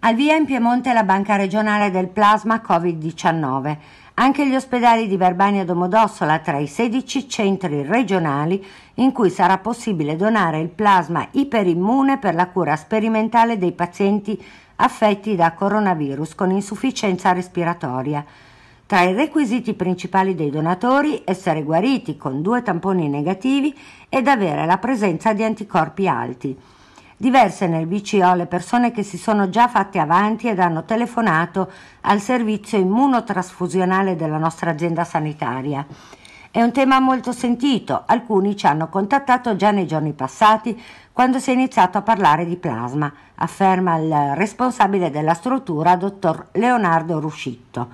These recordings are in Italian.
Al via in Piemonte la banca regionale del plasma Covid-19. Anche gli ospedali di Verbania e Domodossola tra i 16 centri regionali in cui sarà possibile donare il plasma iperimmune per la cura sperimentale dei pazienti affetti da coronavirus con insufficienza respiratoria. Tra i requisiti principali dei donatori essere guariti con due tamponi negativi ed avere la presenza di anticorpi alti diverse nel BCO le persone che si sono già fatte avanti ed hanno telefonato al servizio immunotrasfusionale della nostra azienda sanitaria. È un tema molto sentito, alcuni ci hanno contattato già nei giorni passati quando si è iniziato a parlare di plasma, afferma il responsabile della struttura, dottor Leonardo Ruscitto.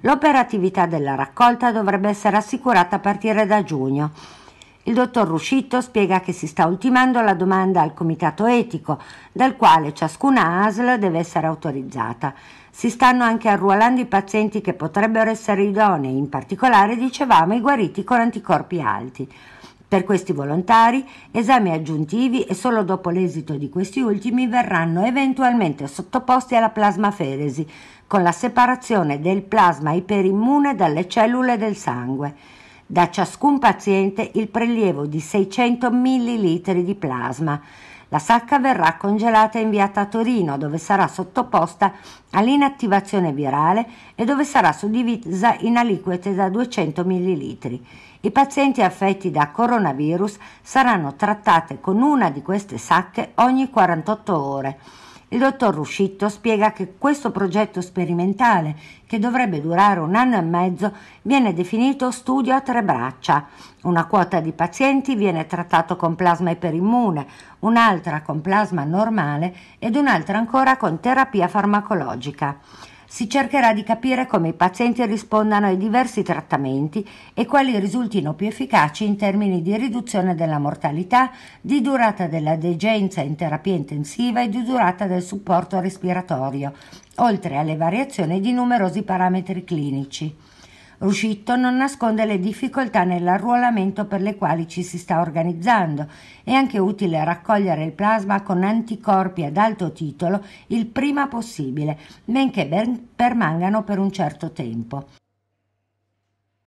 L'operatività della raccolta dovrebbe essere assicurata a partire da giugno. Il dottor Ruscito spiega che si sta ultimando la domanda al comitato etico, dal quale ciascuna ASL deve essere autorizzata. Si stanno anche arruolando i pazienti che potrebbero essere idonei, in particolare dicevamo i guariti con anticorpi alti. Per questi volontari, esami aggiuntivi e solo dopo l'esito di questi ultimi verranno eventualmente sottoposti alla plasmaferesi, con la separazione del plasma iperimmune dalle cellule del sangue da ciascun paziente il prelievo di 600 ml di plasma. La sacca verrà congelata e inviata a Torino, dove sarà sottoposta all'inattivazione virale e dove sarà suddivisa in aliquote da 200 ml. I pazienti affetti da coronavirus saranno trattati con una di queste sacche ogni 48 ore. Il dottor Ruscitto spiega che questo progetto sperimentale, che dovrebbe durare un anno e mezzo, viene definito studio a tre braccia. Una quota di pazienti viene trattato con plasma iperimmune, un'altra con plasma normale ed un'altra ancora con terapia farmacologica si cercherà di capire come i pazienti rispondano ai diversi trattamenti e quali risultino più efficaci in termini di riduzione della mortalità, di durata della degenza in terapia intensiva e di durata del supporto respiratorio, oltre alle variazioni di numerosi parametri clinici. Ruscito non nasconde le difficoltà nell'arruolamento per le quali ci si sta organizzando. È anche utile raccogliere il plasma con anticorpi ad alto titolo il prima possibile, benché ben permangano per un certo tempo.